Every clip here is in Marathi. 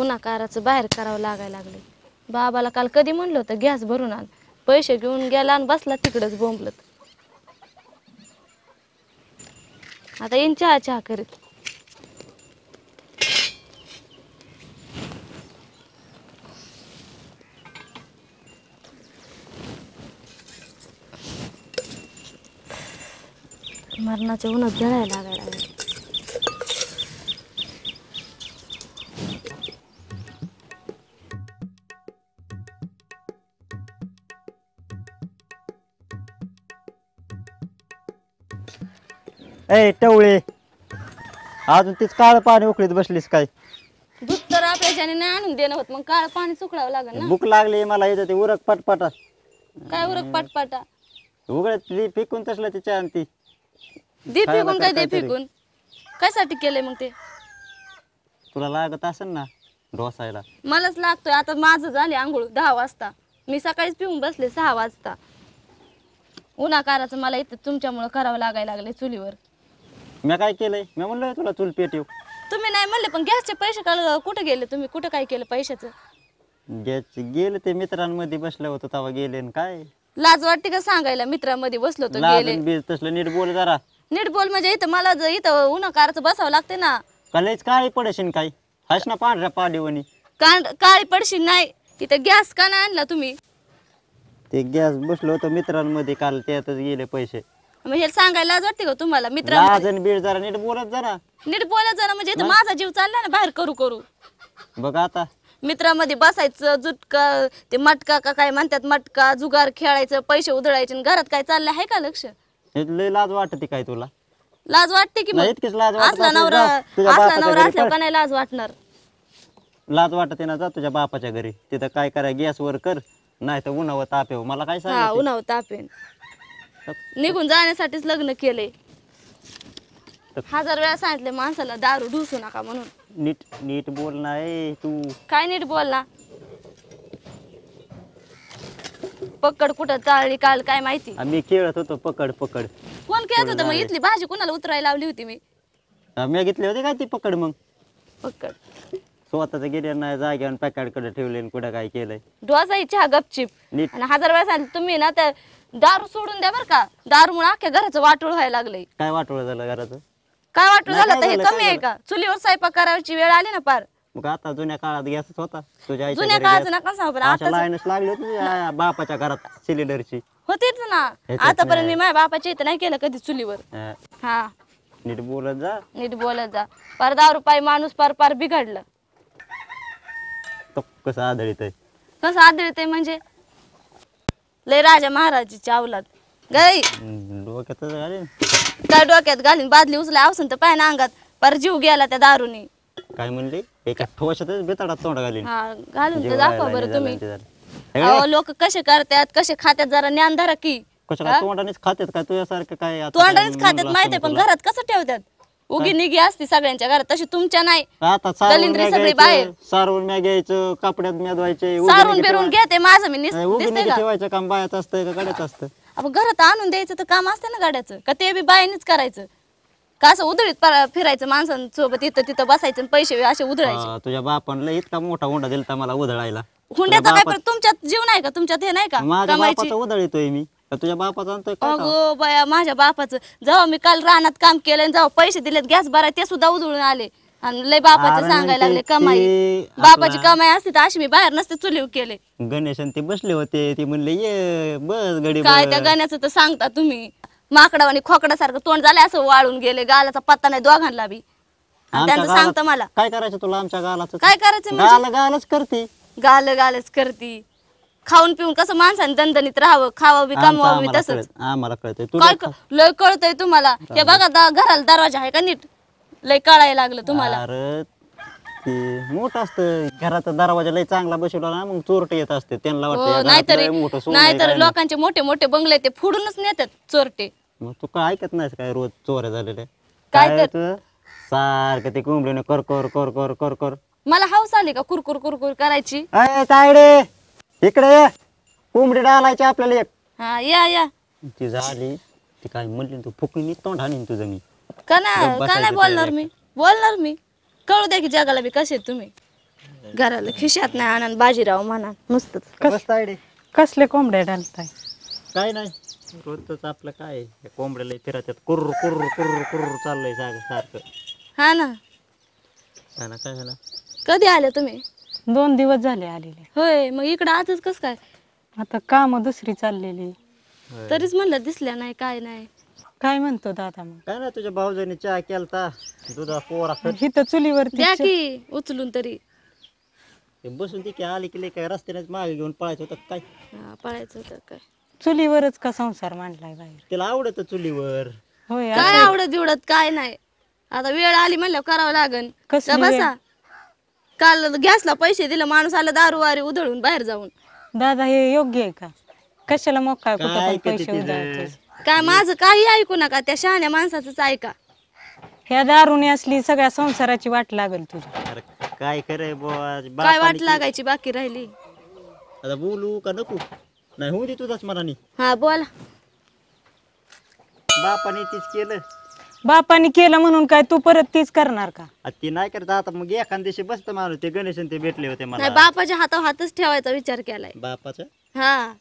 उन्हाकाराचं बाहेर करावं लागायला लागले बाबाला काल कधी म्हणलं होतं गॅस भरून आण पैसे घेऊन गेला आणि बसला तिकडंच बोंबलत आता येईन चहा चहा करीत मरणाच्या उन्हात जळायला लागायला लागले ए टवळे अजून तीच काळ पाणी उकळीत बसलीस काय दूध तर आपल्या आणून देण होत मग काळ पाणी चुकडावं लागेल भूक लागली मला इथं ते उरक पटपटा काय उरक पटपाटा उघडत फेकून तसलं तिच्या आणि ती फेकून काय साठी दे कशासाठी केलंय मग ते तुला लागत असेल ना ढोसायला मलाच लागतोय आता माझं झाले आंघोळ दहा वाजता मी सकाळीच पिऊन बसले सहा वाजता उन्हा उन्हाकाराचं मला इथं तुमच्यामुळं करावं लागायला लागले चुलीवर मी काय केलंय मी म्हणलं तुला चूल येऊ तुम्ही नाही म्हणले पण गॅसचे पैसे काल कुठे गेले तुम्ही कुठं काय केलं पैशाच गॅस गेले ते मित्रांमध्ये बसलं होतं तेव्हा गेले काय लाज वाटते का सांगायला मित्रांमध्ये बसलो तो गेले तसलं नीट बोल जरा नीट बोल म्हणजे इथं मला जर इथं उन्हा कारचं बसावं लागते ना कलेच काय पडशीन काही हस ना पांढऱ्या पाडीवणी काळी पडशील नाही इथं गॅस का नाही आणला तुम्ही ते गॅस बसलो होतो मित्रांमध्ये काल त्यातच गेले पैसे हे सांगायला लाज वाटते का तुम्हाला मित्र नीट बोलत जरा नीट बोलत जरा म्हणजे माझा जीव चालला ना बाहेर करू करू बघा आता मित्रामध्ये बसायचं जुटका ते मटका का काय म्हणतात मटका जुगार खेळायचं पैसे उधळायचे घरात काय चाललं आहे का लक्ष लाज वाटते काय तुला लाज वाटते की असला नवरा असला नवरा असल्या का नाही लाज वाटणार लाज वाटते ना जा तुझ्या बापाच्या घरी तिथं काय करा वर कर नाही तर उन्हावर तापे मला काय सांग उन्हाव तापेन निघून जाण्यासाठीच लग्न केले हजार वेळा सांगितले माणसाला दारू ढुसू नका म्हणून नीट नीट बोलणार तू काय नीट बोलला पकड कुठं चालली काल काय माहिती मी खेळत होतो पकड पकड कोण खेळत होत मग इथली भाजी कोणाला उतरायला लावली होती मी मी घेतले होते काय ती पकड मग पकड स्वतःच गेले नाही जागेवर पॅकेट कडे ठेवले कुठं काय केलंय डोसाई चहा गपचिप नीट आणि हजार वेळा सांगितलं तुम्ही ना त्या दारू सोडून द्या बर का दारू अख्या घराचं वाटोळ व्हायला लागलंय काय वाटोळ झालं घराचं काय वाटोळ झालं हे कमी आहे का चुलीवर स्वयंपाक करायची वेळ आली ना पार मग आता जुन्या काळात गॅसच होता तुझ्या जुन्या काळात काळाचं gas. नका आता लागली बापाच्या घरात सिलेंडरची होतीच ना आतापर्यंत मी माझ्या बापाच्या इथं नाही केलं कधी चुलीवर हा नीट बोलत जा नीट बोलत जा पार दहा रुपये माणूस पार पार बिघडलं तो कसं आदळीत आहे कसं आदळते म्हणजे लय राजा महाराजाची अवलाद गाई डोक्यात काय डोक्यात घालून बादली उचला असून तर पाय ना अंगात पर जीव गेला त्या दारुनी काय म्हणले एका ठोशातच बेताडात तोंड घालीन घालून तर दाखवा बरं तुम्ही लोक कसे करतात कसे खात्यात जरा ज्ञान धरा की कसं तोंडानेच खातात काय तुझ्यासारखं काय तोंडानेच खात्यात माहिती पण घरात कसं ठेवतात उगी निघी असती सगळ्यांच्या घरात तशी तुमच्या नाही सारून बाहेर. घ्यायचं सारून घ्यायचं कपड्यात मेदवायचे सारून फिरून घेते माझं मी काम बायाच असतंय का असतं घरात आणून द्यायचं तर काम असतं ना गाड्याचं का ते बी बायानीच करायचं का असं उधळीत फिरायचं माणसांसोबत इथं तिथं बसायचं पैसे असे उधळायचे तुझ्या बापानं इतका मोठा हुंडा दिला मला उधळायला हुंड्याचा काय तुमच्यात जीव नाही का तुमच्यात हे नाही का उधळीतोय मी तुझ्या बापाचा अगो बाया माझ्या बापाचं जेव्हा मी काल रानात काम केलं आणि जेव्हा पैसे दिलेत गॅस भराय ते सुद्धा उधळून आले आणि लय बापाचं सांगायला लागले कमाई बापाची कमाई असते तर अशी मी बाहेर नसते चुलीव केले गणेश ते बसले होते ते म्हणले ये बस गडी काय त्या गण्याचं तर सांगता तुम्ही माकडा आणि खोकडासारखं तोंड झालं असं वाळून गेले गालाचा पत्ता नाही दोघांना बी आणि त्यांचं सांगतं मला काय करायचं तुला आमच्या गालाच काय करायचं म्हणजे? गाल गालच करते गाल गालच करते खाऊन पिऊन कसं माणसाने दणदणीत राहावं खावं बी तसंच आम्हाला कळतंय तू लय कळतंय तुम्हाला हे बघा दा- घराला दरवाजा आहे का नीट लय कळायला लागलं तुम्हाला मोठ ते घराचा दरवाजा लय चांगला बसवला ना मग चोरटे येत असते त्यांना वाटतं हो, नाहीतर लोकांचे मोठे मोठे बंगले ते फोडूनच नेतात चोरटे मग तू काय ऐकत नाही काय रोज चोऱ्या झालेल्या काय सारखं ते कोंबडीने कर कर कर कर कर कर मला हाऊस आली का कुरकुर कुरकुर करायची इकडे ये कोंबडी डालायचे आपल्याला एक हा या या ती झाली ती काय म्हणली तू मी तोंड आणि तुझं मी का नाही बोलणार मी बोलणार मी कळू द्या की जगाला बी कसे तुम्ही घराला खिशात नाही आनंद बाजीराव म्हणा मस्त मस्त आयडी कसले कोंबड्या डालताय काय नाही रोजच आपलं काय कोंबड्या कोंबड्याला फिरत कुर्र कुर्र कुर्र कुर्र चाललंय सारखं हा ना हा ना काय झालं कधी आले तुम्ही दोन दिवस झाले आलेले होय मग इकडं आजच कस काय आता काम दुसरी चाललेली तरीच म्हणलं दिसल्या नाही काय नाही काय म्हणतो दादा मग काय नाही तुझ्या भाऊजाने चहा केलता दुधा पोरा ही चुलीवरती चुलीवर उचलून तरी बसून ती काय आली की काय रस्त्यानेच मागे घेऊन पळायचं होतं काय पाळायचं पळायचं होतं काय चुलीवरच का संसार मांडलाय बाई तिला आवडत चुलीवर होय काय आवडत एवढत काय नाही आता वेळ आली म्हणलं करावं लागन कसं बसा काल गॅसला पैसे दिले माणूस आलं दारू वारी उधळून बाहेर जाऊन दादा हे योग्य आहे का कशाला मोका काय काय माझं काही ऐकू नका त्या शहाण्या माणसाचंच ऐका ह्या दारुणी असली सगळ्या संसाराची वाट लागल तुझी काय करे काय वाट लागायची बाकी राहिली आता बोलू का नको नाही होऊ दे तुझाच मनाने हा बोला बापाने तीच केलं बापाने केलं म्हणून काय तू परत तीच करणार का ती नाही करत आता मग एखाद दिवशी बसतो ते गणेश ते भेटले होते बापाच्या हातावर हातच ठेवायचा विचार केलाय बापाचा हा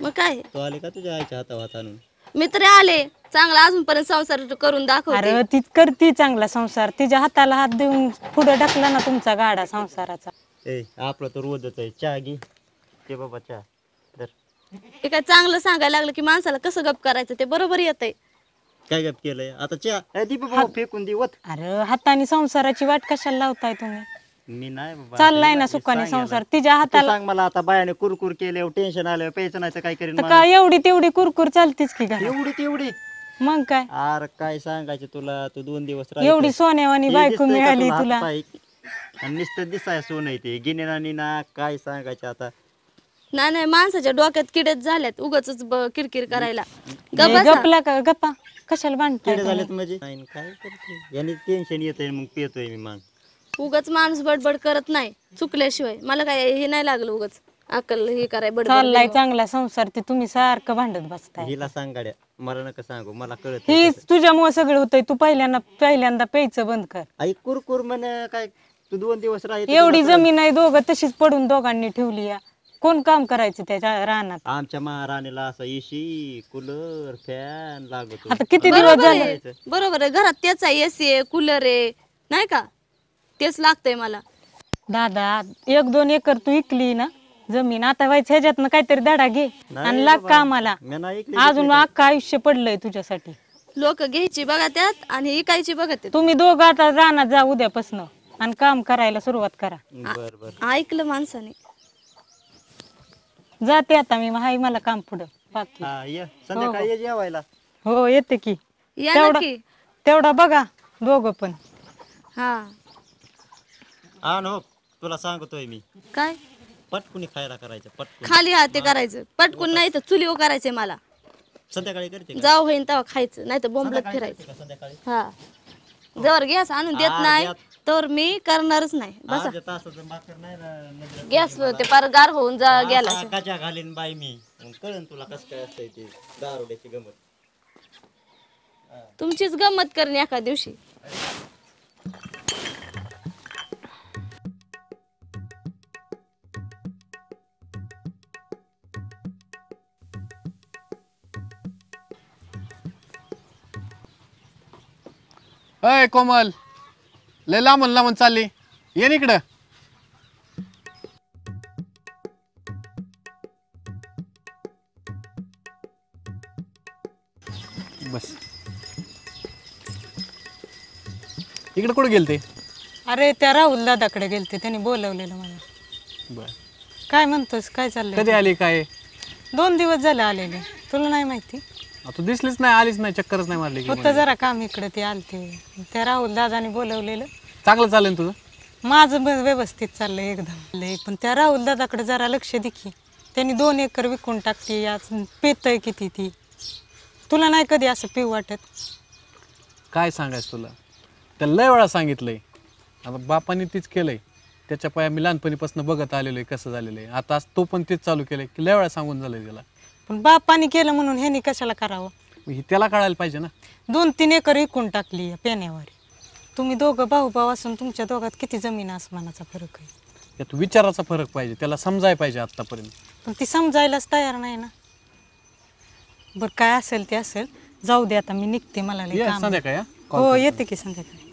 मग काय तू आले का तुझ्या आईच्या हातावर हात आणून मित्र आले चांगला अजूनपर्यंत संसार करून दाखव अरे ती करती चांगला संसार तिच्या हाताला हात देऊन पुढे ढकला ना तुमचा गाडा संसाराचा ए आपलं तर रोजच आहे चहा घे ते बाबा चहा काय चांगलं सांगायला लागलं की माणसाला कसं गप करायचं ते बरोबर येत आहे काय गप केलंय आता फेकून देवत अरे हाताने संसाराची वाट कशाला लावताय तुम्ही मी नाही चाललाय ना सुखाने संसार तिच्या हाताला सांग मला आता बायाने कुरकुर केले टेन्शन आलं पैसे नाही काय करीन काय एवढी तेवढी कुरकुर चालतीच की घरात एवढी तेवढी मग काय अरे काय सांगायचं तुला तू दोन दिवस एवढी सोन्यावानी बायको मिळाली तुला आणि नुसतं दिसाय सोन आहे ते गिने ना काय सांगायचं आता नाही नाही माणसाच्या डोक्यात किडेच झाल्यात उगच किरकिर करायला गप्पा गपला का गप्पा कशाला बांधताय म्हणजे मी उगाच माणूस बडबड करत नाही चुकल्याशिवाय मला काय हे नाही लागलं उगच अकल हे कराय बडबड चांगला संसार ते तुम्ही सारखं भांडत बसता हिला सांगाड्या मला नका सांगू मला कळत हे तुझ्यामुळे सगळं होतंय तू पहिल्यांदा पहिल्यांदा प्यायचं बंद कर कुरकुर म्हण काय तू दोन दिवस राहील एवढी जमीन आहे दोघ तशीच पडून दोघांनी ठेवली या कोण काम करायचं त्याच्या रानात आमच्या महाराणीला असं एसी कूलर फॅन लागतो आता किती दिवस बरोबर आहे बरोबर आहे घरात तेच आहे एसी आहे कूलर आहे नाही का तेच लागतंय मला दादा एक दोन एकर तू इकली ना जमीन आता व्हायचं ना काहीतरी धडा घे आणि लाग का आम्हाला अजून अख्खं आयुष्य पडलंय तुझ्यासाठी लोक घ्यायची बघा त्यात आणि इकायची बघा तुम्ही दोघं आता रानात जा उद्यापासून आणि काम करायला सुरुवात करा ऐकलं माणसाने जाते आता मी हाय मला काम पुढं हो, हो. जेवायला हो येते की तेवढा बघा दोघ पण हा हा हो, तुला सांगतोय मी काय पटकुनी खायला करायचं पटकुनी खाली हा ते करायचं पटकून नाही तर चुलीवर करायचंय मला संध्याकाळी करते का होईन तेव्हा खायचं नाही तर बोंबलत फिरायचं हा जवळ गॅस आणून देत नाही तर मी करणारच नाही बस आज नाही ना गॅस ते पार गार होऊन जा गेला घालीन बाई मी मग कळन तुला कसं काय असत ते दारुड्याची गमत तुमचीच गमत करणे एका दिवशी कोमल लय लांबून चालली ये इकडं बस इकडे कुठे गेल अरे त्या राहुल दादाकडे गेलते त्यांनी बोलवलेलं मला बर काय म्हणतोस काय चाललंय कधी आली काय दोन दिवस झाले आलेले तुला नाही माहिती तू दिसलीच नाही आलीच नाही चक्करच नाही मारली फक्त म्हणजे. जरा काम इकडे ते आलते त्या राहुल दादाने बोलवलेलं चांगलं चालेल तुझं माझं व्यवस्थित चाललंय एकदम पण त्या राहुल दादाकडे जरा लक्ष दे की त्यांनी दोन एकर विकून टाकते आज पेतय किती ती तुला नाही कधी असं पिऊ वाटत काय सांगायचं तुला त्या लय वेळा सांगितलंय आता बापाने तीच केलंय त्याच्या पाया मी लहानपणीपासून बघत आलेलो आहे कसं झालेलं आहे आता तो पण तेच चालू केलंय की लय वेळा सांगून झालंय त्याला पण पाणी केलं म्हणून ह्यानी कशाला करावं हे त्याला कळायला पाहिजे ना दोन तीन एकर विकून टाकली पेण्यावर तुम्ही दोघं भाऊ भाऊ असून तुमच्या दोघात किती जमीन आसमानाचा फरक आहे त्यात विचाराचा फरक पाहिजे त्याला समजायला पाहिजे आतापर्यंत पण ती समजायलाच तयार नाही ना बरं काय असेल ते असेल जाऊ दे आता मी निघते मला संध्याकाळी हो येते की संध्याकाळी